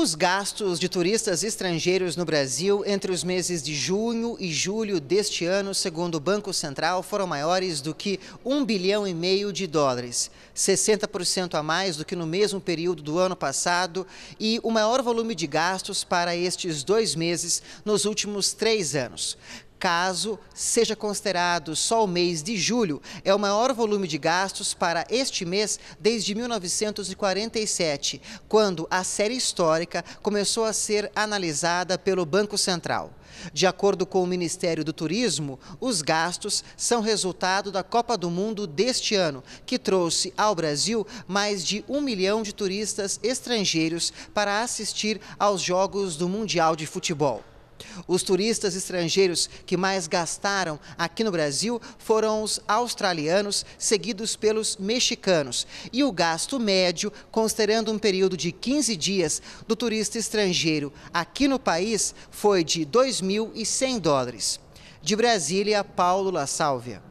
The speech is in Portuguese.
Os gastos de turistas estrangeiros no Brasil entre os meses de junho e julho deste ano, segundo o Banco Central, foram maiores do que 1 bilhão e meio de dólares, 60% a mais do que no mesmo período do ano passado e o maior volume de gastos para estes dois meses nos últimos três anos caso seja considerado só o mês de julho, é o maior volume de gastos para este mês desde 1947, quando a série histórica começou a ser analisada pelo Banco Central. De acordo com o Ministério do Turismo, os gastos são resultado da Copa do Mundo deste ano, que trouxe ao Brasil mais de um milhão de turistas estrangeiros para assistir aos Jogos do Mundial de Futebol. Os turistas estrangeiros que mais gastaram aqui no Brasil foram os australianos, seguidos pelos mexicanos. E o gasto médio, considerando um período de 15 dias do turista estrangeiro aqui no país, foi de 2.100 dólares. De Brasília, Paulo La Sálvia.